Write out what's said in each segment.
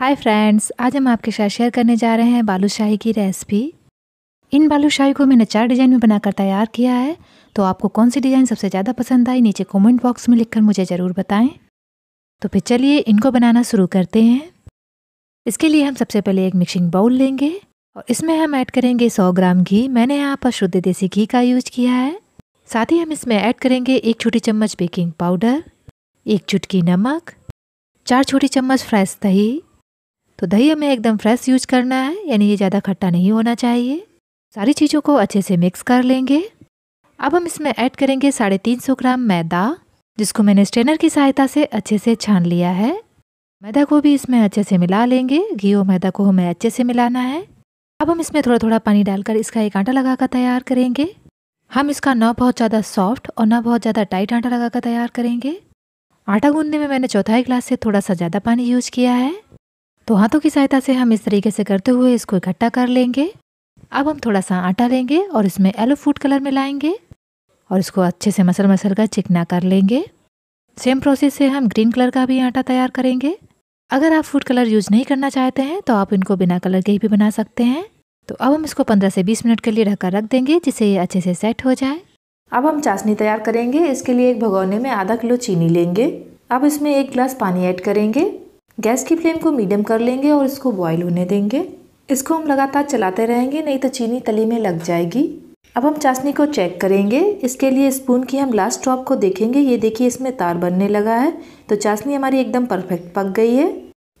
hi friends आज हम आपके साथ शेयर करने जा रहे हैं बालूशाही की रेसिपी इन बालूशाही को मैंने चार डिज़ाइन में बनाकर तैयार किया है तो आपको कौन सी डिज़ाइन सबसे ज़्यादा पसंद आई नीचे कमेंट बॉक्स में लिखकर मुझे ज़रूर बताएं तो फिर चलिए इनको बनाना शुरू करते हैं इसके लिए हम सबसे पहले एक मिक्सिंग बाउल लेंगे और इसमें हम ऐड करेंगे सौ ग्राम घी मैंने यहाँ पर शुद्ध देसी घी का यूज किया है साथ ही हम इसमें ऐड करेंगे एक छोटी चम्मच बेकिंग पाउडर एक चुटकी नमक चार छोटी चम्मच फ्रेश दही तो दही हमें एकदम फ्रेश यूज करना है यानी ये ज़्यादा खट्टा नहीं होना चाहिए सारी चीज़ों को अच्छे से मिक्स कर लेंगे अब हम इसमें ऐड करेंगे साढ़े तीन सौ ग्राम मैदा जिसको मैंने स्ट्रेनर की सहायता से अच्छे से छान लिया है मैदा को भी इसमें अच्छे से मिला लेंगे घी और मैदा को हमें अच्छे से मिलाना है अब हम इसमें थोड़ा थोड़ा पानी डालकर इसका एक आटा लगा कर तैयार करेंगे हम इसका ना बहुत ज़्यादा सॉफ्ट और ना बहुत ज़्यादा टाइट आटा लगा कर तैयार करेंगे आटा गूंदने में मैंने चौथाई ग्लास से थोड़ा सा ज़्यादा पानी यूज किया है तो हाथों की सहायता से हम इस तरीके से करते हुए इसको इकट्ठा कर लेंगे अब हम थोड़ा सा आटा लेंगे और इसमें येलो फूड कलर मिलाएंगे और इसको अच्छे से मसल मसल कर चिकना कर लेंगे सेम प्रोसेस से हम ग्रीन कलर का भी आटा तैयार करेंगे अगर आप फूड कलर यूज़ नहीं करना चाहते हैं तो आप इनको बिना कलर के ही भी बना सकते हैं तो अब हम इसको 15 से 20 मिनट के लिए ढककर रख देंगे जिससे ये अच्छे से सेट हो जाए अब हम चाशनी तैयार करेंगे इसके लिए एक भगौने में आधा किलो चीनी लेंगे अब इसमें एक गिलास पानी ऐड करेंगे गैस की फ्लेम को मीडियम कर लेंगे और इसको बॉईल होने देंगे इसको हम लगातार चलाते रहेंगे नहीं तो चीनी तली में लग जाएगी अब हम चाशनी को चेक करेंगे इसके लिए स्पून की हम लास्ट ड्रॉप को देखेंगे ये देखिए इसमें तार बनने लगा है तो चाशनी हमारी एकदम परफेक्ट पक गई है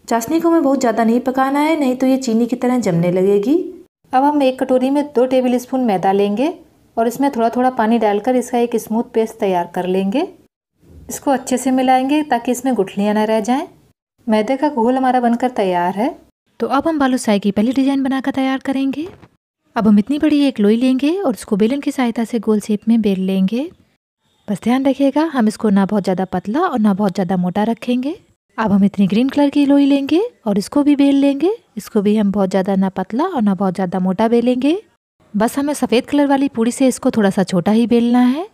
चाशनी को हमें बहुत ज़्यादा नहीं पकाना है नहीं तो ये चीनी की तरह जमने लगेगी अब हम एक कटोरी में दो टेबल स्पून मैदा लेंगे और इसमें थोड़ा थोड़ा पानी डालकर इसका एक स्मूथ पेस्ट तैयार कर लेंगे इसको अच्छे से मिलाएंगे ताकि इसमें गुठलियाँ ना रह जाएँ मैदे का घोल हमारा बनकर तैयार है तो अब हम बालूसाई की पहली डिज़ाइन बनाकर तैयार करेंगे अब हम इतनी बड़ी एक लोई लेंगे और उसको बेलन की सहायता से गोल शेप में बेल लेंगे बस ध्यान रखिएगा हम इसको ना बहुत ज़्यादा पतला और ना बहुत ज़्यादा मोटा रखेंगे अब हम इतनी ग्रीन कलर की लोई लेंगे और इसको भी बेल लेंगे इसको भी हम बहुत ज़्यादा ना पतला और ना बहुत ज़्यादा मोटा बेलेंगे बस हमें सफ़ेद कलर वाली पूड़ी से इसको थोड़ा सा छोटा ही बेलना है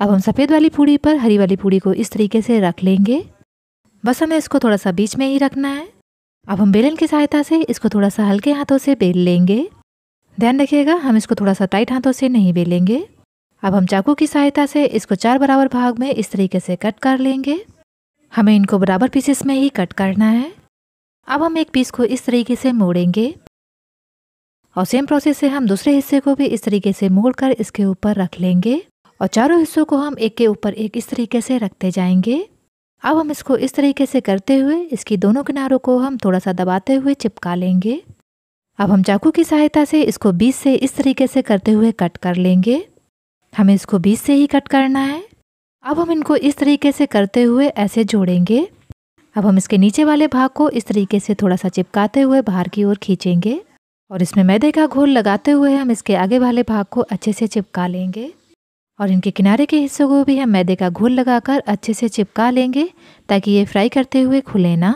अब हम सफ़ेद वाली पूड़ी पर हरी वाली पूड़ी को इस तरीके से रख लेंगे बस हमें इसको थोड़ा सा बीच में ही रखना है अब हम बेलन की सहायता से इसको थोड़ा सा हल्के हाथों से बेल लेंगे ध्यान रखिएगा हम इसको थोड़ा सा टाइट हाथों से नहीं बेलेंगे अब हम चाकू की सहायता से इसको चार बराबर भाग में इस तरीके से कट कर लेंगे हमें इनको बराबर पीसेस में ही कट करना है अब हम एक पीस को इस तरीके से मोड़ेंगे और सेम प्रोसेस से हम दूसरे हिस्से को भी इस तरीके से मोड़कर इसके ऊपर रख लेंगे और चारों हिस्सों को हम एक के ऊपर एक इस तरीके से रखते जाएंगे अब हम इसको इस तरीके से करते हुए इसकी दोनों किनारों को हम थोड़ा सा दबाते हुए चिपका लेंगे अब हम चाकू की सहायता से इसको बीच से इस तरीके से करते हुए कट कर लेंगे हमें इसको बीच से ही कट करना है अब हम इनको इस तरीके से करते हुए ऐसे जोड़ेंगे अब हम इसके नीचे वाले भाग को इस तरीके से थोड़ा सा चिपकाते हुए बाहर की ओर खींचेंगे और इसमें मैदे का घोल लगाते हुए हम इसके आगे वाले भाग को अच्छे से चिपका लेंगे और इनके किनारे के हिस्सों को भी हम मैदे का घोल लगाकर अच्छे से चिपका लेंगे ताकि ये फ्राई करते हुए खुले ना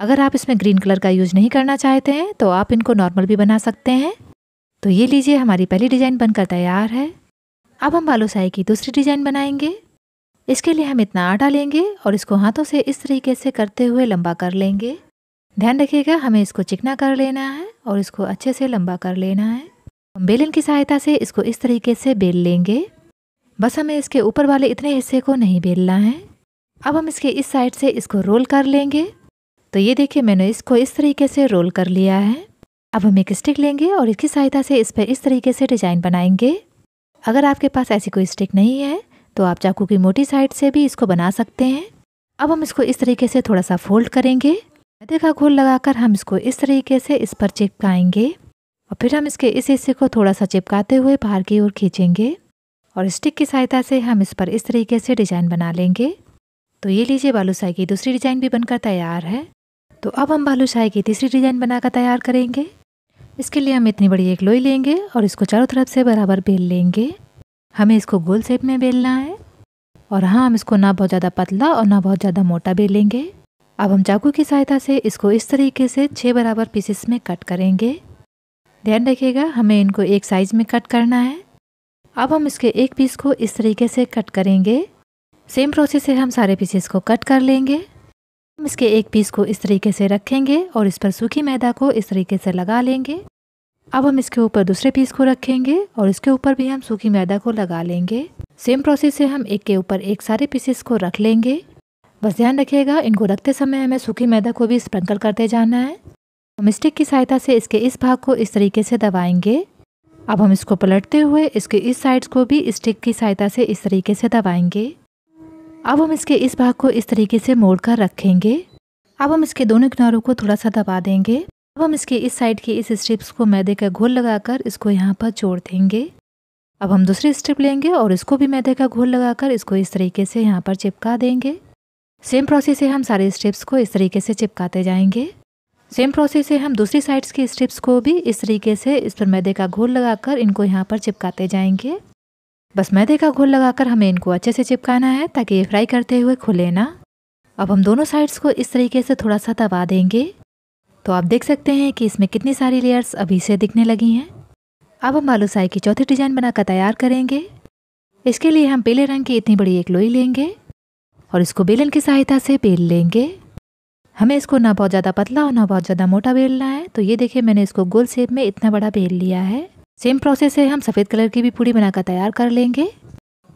अगर आप इसमें ग्रीन कलर का यूज़ नहीं करना चाहते हैं तो आप इनको नॉर्मल भी बना सकते हैं तो ये लीजिए हमारी पहली डिज़ाइन बनकर तैयार है अब हम बालूसाई की दूसरी डिज़ाइन बनाएंगे इसके लिए हम इतना आटा लेंगे और इसको हाथों से इस तरीके से करते हुए लंबा कर लेंगे ध्यान रखिएगा हमें इसको चिकना कर लेना है और इसको अच्छे से लंबा कर लेना है हम बेलन की सहायता से इसको इस तरीके से बेल लेंगे बस हमें इसके ऊपर वाले इतने हिस्से को नहीं बेलना है अब हम इसके इस साइड से इसको रोल कर लेंगे तो ये देखिए मैंने इसको इस तरीके से रोल कर लिया है अब हम एक स्टिक लेंगे और इसकी सहायता से इस पर इस तरीके से डिज़ाइन बनाएंगे अगर आपके पास ऐसी कोई स्टिक नहीं है तो आप चाकू की मोटी साइड से भी इसको बना सकते हैं अब हम इसको इस तरीके से थोड़ा सा फोल्ड करेंगे गधे का घोल लगाकर हम इसको इस तरीके से इस पर चिपकाएंगे और फिर हम इसके इस हिस्से को थोड़ा सा चिपकाते हुए बाहर की ओर खींचेंगे और स्टिक की सहायता से हम इस पर इस तरीके से डिज़ाइन बना लेंगे तो ये लीजिए बालूशाही की दूसरी डिज़ाइन भी बनकर तैयार है तो अब हम बालूशाही की तीसरी डिज़ाइन बनाकर तैयार करेंगे इसके लिए हम इतनी बड़ी एक लोई लेंगे और इसको चारों तरफ से बराबर बेल लेंगे हमें इसको गोल शेप में बेलना है और हाँ हम इसको ना बहुत ज़्यादा पतला और ना बहुत ज़्यादा मोटा बेलेंगे अब हम चाकू की सहायता से इसको इस तरीके से छः बराबर पीसेस में कट करेंगे ध्यान रखिएगा हमें इनको एक साइज़ में कट करना है अब हम इसके एक पीस को इस तरीके से कट करेंगे सेम प्रोसेस से हम सारे पीसेस को कट कर लेंगे हम इसके एक पीस को इस तरीके से रखेंगे और इस पर सूखी मैदा को इस तरीके से लगा लेंगे अब हम इसके ऊपर दूसरे पीस को रखेंगे और इसके ऊपर भी हम सूखी मैदा को लगा लेंगे सेम प्रोसेस से हम एक के ऊपर एक सारे पीसेस को रख लेंगे बस ध्यान रखिएगा इनको रखते समय हमें सूखी मैदा को भी स्प्रिंकल करते जाना है हम स्टिक की सहायता से इसके इस भाग को इस तरीके से दबाएंगे अब हम इसको पलटते हुए इसके इस साइड्स को भी स्टिक की सहायता से इस तरीके से दबाएंगे अब हम इसके इस भाग को इस तरीके से मोड़ कर रखेंगे अब हम इसके दोनों किनारों को थोड़ा सा दबा देंगे अब हम इसके इस साइड के इस स्ट्रिप्स को मैदे का घोल लगाकर इसको यहाँ पर जोड़ देंगे अब हम दूसरी स्ट्रिप लेंगे और इसको भी मैदे का घोल लगाकर इसको इस तरीके से यहाँ पर चिपका देंगे सेम प्रोसेस से हम सारे स्ट्रिप्स को इस तरीके से चिपकाते जाएंगे सेम प्रोसेस से हम दूसरी साइड्स की स्ट्रिप्स को भी इस तरीके से इस पर मैदे का घोल लगाकर इनको यहाँ पर चिपकाते जाएंगे बस मैदे का घोल लगाकर हमें इनको अच्छे से चिपकाना है ताकि ये फ्राई करते हुए खुले ना अब हम दोनों साइड्स को इस तरीके से थोड़ा सा दबा देंगे तो आप देख सकते हैं कि इसमें कितनी सारी लेयर्स अभी से दिखने लगी हैं अब हम आलू साई की चौथी डिज़ाइन बनाकर तैयार करेंगे इसके लिए हम पीले रंग की इतनी बड़ी एक लोई लेंगे और इसको बेलन की सहायता से बेल लेंगे हमें इसको ना बहुत ज़्यादा पतला और ना बहुत ज़्यादा मोटा बेलना है तो ये देखिए मैंने इसको गोल शेप में इतना बड़ा बेल लिया है सेम प्रोसेस है हम सफ़ेद कलर की भी पूड़ी बनाकर तैयार कर लेंगे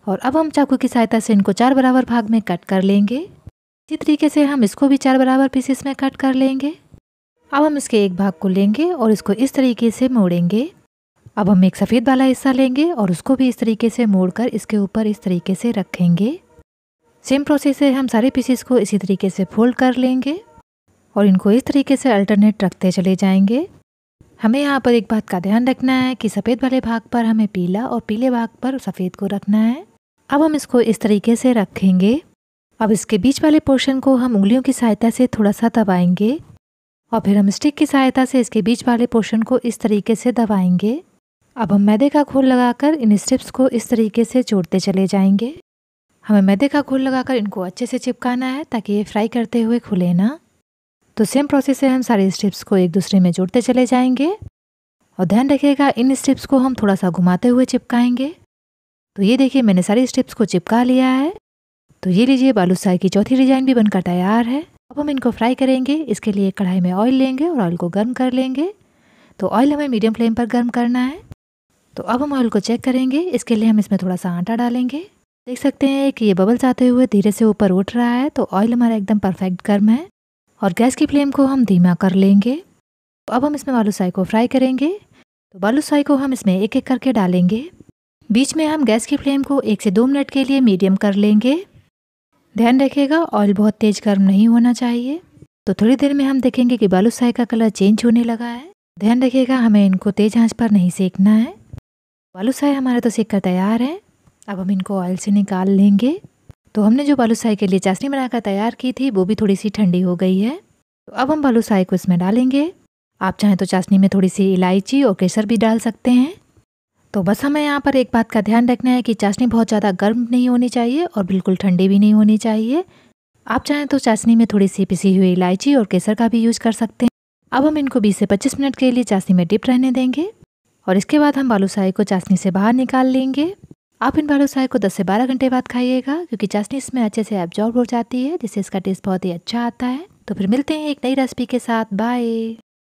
और अब हम चाकू की सहायता से इनको चार बराबर भाग में कट कर लेंगे इसी तरीके से हम इसको भी चार बराबर पीसेस में कट कर लेंगे अब हम इसके एक भाग को लेंगे और इसको इस तरीके से मोड़ेंगे अब हम एक सफ़ेद वाला हिस्सा लेंगे और उसको भी इस तरीके से मोड़कर इसके ऊपर इस तरीके से रखेंगे सेम प्रोसेस है हम सारे पीसेस को इसी तरीके से फोल्ड कर लेंगे और इनको इस तरीके से अल्टरनेट रखते चले जाएंगे हमें यहाँ पर एक बात का ध्यान रखना है कि सफ़ेद वाले भाग पर हमें पीला और पीले भाग पर सफ़ेद को रखना है अब हम इसको इस तरीके से रखेंगे अब इसके बीच वाले पोर्शन को हम उंगलियों की सहायता से थोड़ा सा दबाएंगे और फिर हम स्टिक की सहायता से इसके बीच वाले पोर्शन को इस तरीके से दबाएंगे अब हम मैदे का घोल लगाकर इन स्ट्रिप्स को इस तरीके से जोड़ते चले जाएंगे हमें मैदे का घोल लगाकर इनको अच्छे से चिपकाना है ताकि ये फ्राई करते हुए खुले ना तो सेम प्रोसेस से हम सारे स्टेप्स को एक दूसरे में जोड़ते चले जाएंगे और ध्यान रखिएगा इन स्टेप्स को हम थोड़ा सा घुमाते हुए चिपकाएंगे तो ये देखिए मैंने सारे स्टेप्स को चिपका लिया है तो ये लीजिए बालूसाई की चौथी डिजाइन भी बनकर तैयार है अब हम इनको फ्राई करेंगे इसके लिए कढ़ाई में ऑयल लेंगे और ऑयल को गर्म कर लेंगे तो ऑयल हमें मीडियम फ्लेम पर गर्म करना है तो अब हम ऑयल को चेक करेंगे इसके लिए हम इसमें थोड़ा सा आटा डालेंगे देख सकते हैं कि ये बबल्स आते हुए धीरे से ऊपर उठ रहा है तो ऑयल हमारा एकदम परफेक्ट गर्म है और गैस की फ्लेम को हम धीमा कर लेंगे तो अब हम इसमें बालूसाई को फ्राई करेंगे तो बालूसाई को हम इसमें एक एक करके डालेंगे बीच में हम गैस की फ्लेम को एक से दो मिनट के लिए मीडियम कर लेंगे ध्यान रखिएगा ऑयल बहुत तेज़ गर्म नहीं होना चाहिए तो थोड़ी देर में हम देखेंगे कि बालूसाई का कलर चेंज होने लगा है ध्यान रखिएगा हमें इनको तेज़ आंच पर नहीं सेकना है बालूसाई हमारा तो सेक कर तैयार है अब हम इनको ऑयल से निकाल लेंगे तो हमने जो बालूसाई के लिए चाशनी बनाकर तैयार की थी वो भी थोड़ी सी ठंडी हो गई है तो अब हम बालूसाई को इसमें डालेंगे आप चाहें तो चाशनी में थोड़ी सी इलायची और केसर भी डाल सकते हैं तो बस हमें यहाँ पर एक बात का ध्यान रखना है कि चाशनी बहुत ज़्यादा गर्म नहीं होनी चाहिए और बिल्कुल ठंडी भी नहीं होनी चाहिए आप चाहें तो चाशनी में थोड़ी सी पिसी हुई इलायची और केसर का भी यूज़ कर सकते हैं अब हम इनको 20 से 25 मिनट के लिए चाशनी में डिप रहने देंगे और इसके बाद हम बालूसाई को चाशनी से बाहर निकाल लेंगे आप इन बालू साय को 10 से 12 घंटे बाद खाइएगा क्योंकि चाशनी इसमें अच्छे से एब्जॉर्ब हो जाती है जिससे इसका टेस्ट बहुत ही अच्छा आता है तो फिर मिलते हैं एक नई रेसिपी के साथ बाय